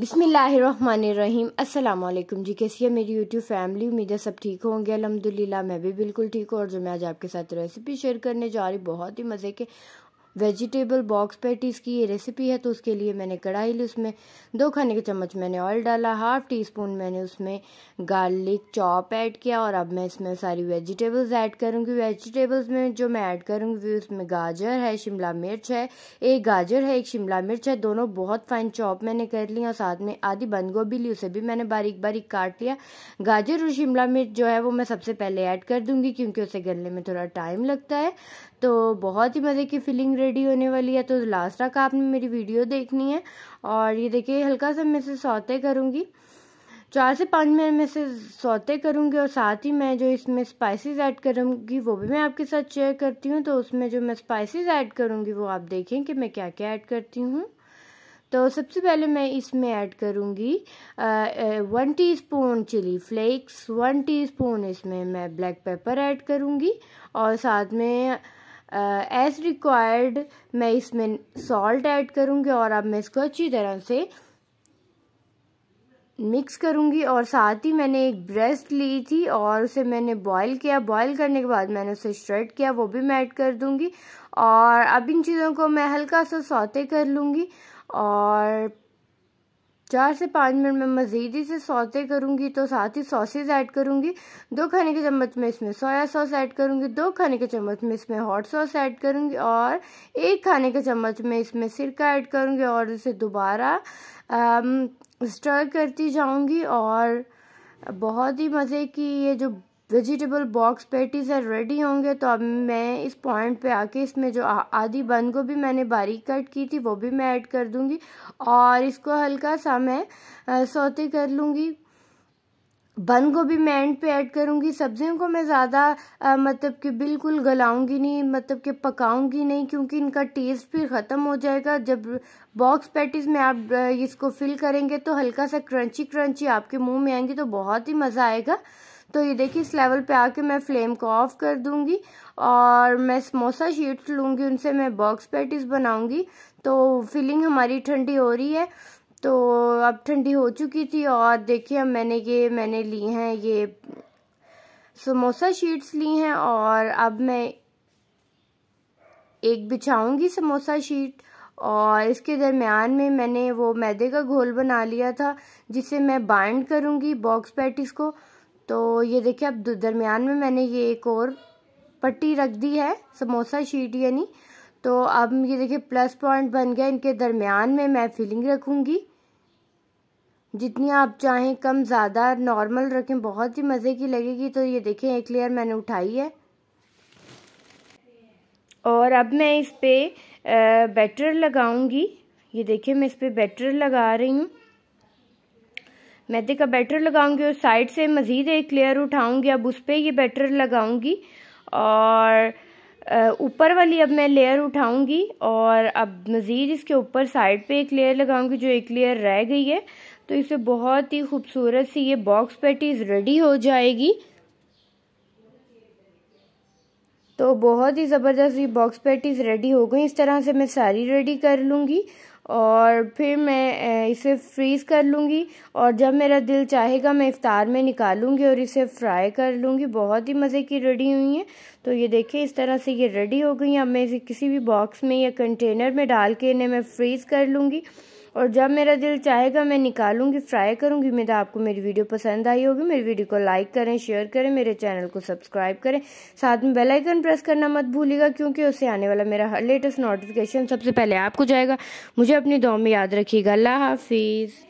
बिसमीम अल्लाम जी कैसी है मेरी यूट्यूब फैमिली उम्मीद है सब ठीक होंगे अलहमदिल्ला मैं भी बिल्कुल ठीक हूँ और जो मैं आज आपके साथ रेसिपी शेयर करने जा रही बहुत ही मज़े के वेजिटेबल बॉक्स पैटीज़ की ये रेसिपी है तो उसके लिए मैंने कढ़ाई ली उसमें दो खाने के चम्मच मैंने ऑयल डाला हाफ टी स्पून मैंने उसमें गार्लिक चॉप ऐड किया और अब मैं इसमें सारी वेजिटेबल्स ऐड करूँगी वेजिटेबल्स में जो मैं ऐड करूँगी उसमें गाजर है शिमला मिर्च है एक गाजर है एक शिमला मिर्च है दोनों बहुत फाइन चॉप मैंने कर लिया और साथ में आधी बंद गोभी ली उसे भी मैंने बारीक बारीक काट लिया गाजर और शिमला मिर्च जो है वो मैं सबसे पहले ऐड कर दूँगी क्योंकि उसे गलने में थोड़ा टाइम लगता है तो बहुत ही मज़े की फीलिंग रेडी रेडी होने वाली है तो लास्ट तक आपने मेरी वीडियो देखनी है और ये देखिए हल्का सा मैं इसे सौते करूँगी चार से पाँच मिनट में से सौते करूँगी और साथ ही मैं जो इसमें स्पाइसेस ऐड करूँगी वो भी मैं आपके साथ शेयर करती हूँ तो उसमें जो मैं स्पाइसेस ऐड करूँगी वो आप देखें कि मैं क्या क्या ऐड करती हूँ तो सबसे पहले मैं इसमें ऐड करूँगी one teaspoon chilli flakes one teaspoon इसमें मैं ब्लैक पेपर ऐड करूँगी और साथ में एज़ uh, रिक्वायर्ड मैं इसमें सॉल्ट ऐड करूँगी और अब मैं इसको अच्छी तरह से मिक्स करूँगी और साथ ही मैंने एक ब्रेस्ट ली थी और उसे मैंने बॉईल किया बॉईल करने के बाद मैंने उसे श्रेड किया वो भी मैं ऐड कर दूँगी और अब इन चीज़ों को मैं हल्का सा सौते कर लूँगी और चार से पाँच मिनट में मज़ीद इसे सौते करूँगी तो साथ ही सॉसेज ऐड करूँगी दो खाने के चम्मच में इसमें सोया सॉस ऐड करूँगी दो खाने के चम्मच में इसमें हॉट सॉस ऐड करूँगी और एक खाने के चम्मच में इसमें सिरका ऐड करूँगी और इसे दोबारा स्टर um, करती जाऊँगी और बहुत ही मज़े की ये जो वेजिटेबल बॉक्स पेटीज है रेडी होंगे तो अब मैं इस पॉइंट पे आके इसमें जो आधी बंद को भी मैंने बारीक कट की थी वो भी मैं ऐड कर दूंगी और इसको हल्का सा मैं सोते कर लूँगी बन को भी मैं एंड पे ऐड करूंगी सब्जियों को मैं ज़्यादा मतलब कि बिल्कुल गलाऊंगी नहीं मतलब कि पकाऊंगी नहीं क्योंकि इनका टेस्ट फिर ख़त्म हो जाएगा जब बॉक्स पैटीज में आप इसको फिल करेंगे तो हल्का सा क्रंची क्रंची आपके मुंह में आएंगे तो बहुत ही मज़ा आएगा तो ये देखिए इस लेवल पे आके मैं फ्लेम को ऑफ कर दूंगी और मैं समोसा शीट्स लूँगी उनसे मैं बॉक्स पैटिस बनाऊंगी तो फिलिंग हमारी ठंडी हो रही है तो अब ठंडी हो चुकी थी और देखिए अब मैंने ये मैंने ली हैं ये समोसा शीट्स ली हैं और अब मैं एक बिछाऊंगी समोसा शीट और इसके दरमियान में मैंने वो मैदे का घोल बना लिया था जिसे मैं बाइंड करूंगी बॉक्स पैटिस को तो ये देखिए अब दरमियान में मैंने ये एक और पट्टी रख दी है समोसा शीट यानी तो अब ये देखिए प्लस पॉइंट बन गया इनके दरमियान में मैं फिलिंग रखूँगी जितनी आप चाहें कम ज़्यादा नॉर्मल रखें बहुत ही मज़े की लगेगी तो ये देखें एक लेयर मैंने उठाई है और अब मैं इस पर बैटर लगाऊंगी ये देखिए मैं इस पर बैटर लगा रही हूँ मैदे का बैटर लगाऊंगी और साइड से मज़ीद एक लेयर उठाऊंगी अब उस पर ये बैटर लगाऊंगी और ऊपर वाली अब मैं लेयर उठाऊंगी और अब मज़ीद इसके ऊपर साइड पे एक लेयर लगाऊंगी जो एक लेयर रह गई है तो इसे बहुत ही खूबसूरत सी ये बॉक्स पैटीज़ रेडी हो जाएगी तो बहुत ही ज़बरदस्त ये बॉक्स पैटीज़ रेडी हो गई इस तरह से मैं सारी रेडी कर लूँगी और फिर मैं इसे फ्रीज़ कर लूँगी और जब मेरा दिल चाहेगा मैं इफ़ार में निकालूँगी और इसे फ्राई कर लूँगी बहुत ही मज़े की रेडी हुई हैं तो ये देखिए इस तरह से ये रेडी हो गई अब मैं इसे किसी भी बॉक्स में या कंटेनर में डाल के इन्हें मैं फ्रीज़ कर लूँगी और जब मेरा दिल चाहेगा मैं निकालूंगी फ्राई करूंगी उम्मीद आपको मेरी वीडियो पसंद आई होगी मेरी वीडियो को लाइक करें शेयर करें मेरे चैनल को सब्सक्राइब करें साथ में बेल आइकन प्रेस करना मत भूलिएगा क्योंकि उससे आने वाला मेरा हर लेटेस्ट नोटिफिकेशन सबसे पहले आपको जाएगा मुझे अपनी दो में याद रखिएगा अल्लाह हाफिज़